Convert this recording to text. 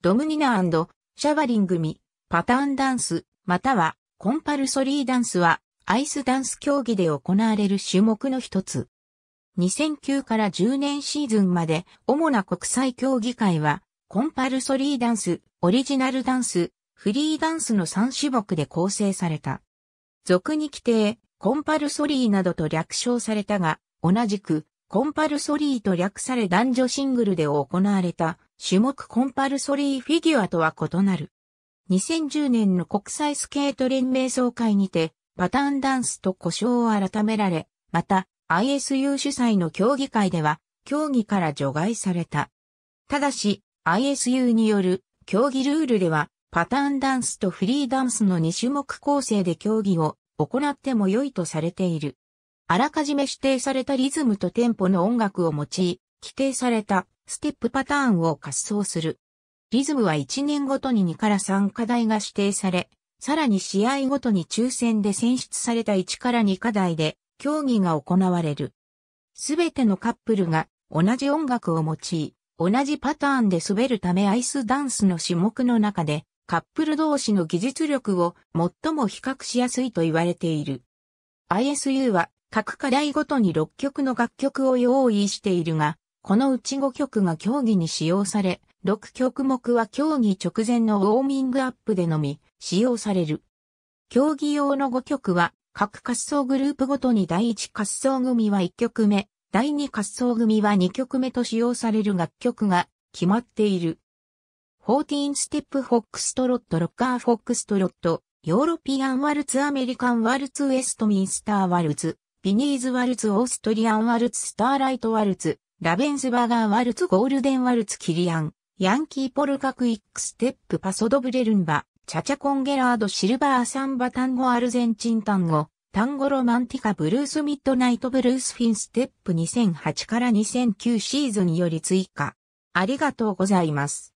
ドムニナシャワリングミ、パターンダンス、またはコンパルソリーダンスはアイスダンス競技で行われる種目の一つ。2009から10年シーズンまで主な国際競技会はコンパルソリーダンス、オリジナルダンス、フリーダンスの3種目で構成された。俗に規定、コンパルソリーなどと略称されたが、同じく、コンパルソリーと略され男女シングルで行われた種目コンパルソリーフィギュアとは異なる。2010年の国際スケート連盟総会にて、パターンダンスと呼称を改められ、また ISU 主催の競技会では、競技から除外された。ただし、ISU による競技ルールでは、パターンダンスとフリーダンスの2種目構成で競技を行っても良いとされている。あらかじめ指定されたリズムとテンポの音楽を用い、規定されたステップパターンを滑走する。リズムは1年ごとに2から3課題が指定され、さらに試合ごとに抽選で選出された1から2課題で競技が行われる。すべてのカップルが同じ音楽を用い、同じパターンで滑るためアイスダンスの種目の中でカップル同士の技術力を最も比較しやすいと言われている。ISU は各課題ごとに6曲の楽曲を用意しているが、このうち5曲が競技に使用され、6曲目は競技直前のウォーミングアップでのみ使用される。競技用の5曲は各滑走グループごとに第1滑走組は1曲目、第2滑走組は2曲目と使用される楽曲が決まっている。14ステップフォックストロットロッカーフォックストロット、ヨーロピアンワルツアメリカンワルツウェストミンスターワルツ、ビニーズワルツオーストリアンワルツスターライトワルツ、ラベンスバーガーワルツゴールデンワルツキリアン、ヤンキーポルカクイックステップパソドブレルンバ、チャチャコンゲラードシルバーサンバタンゴアルゼンチンタンゴ、タンゴロマンティカブルースミッドナイトブルースフィンステップ2008から2009シーズンより追加。ありがとうございます。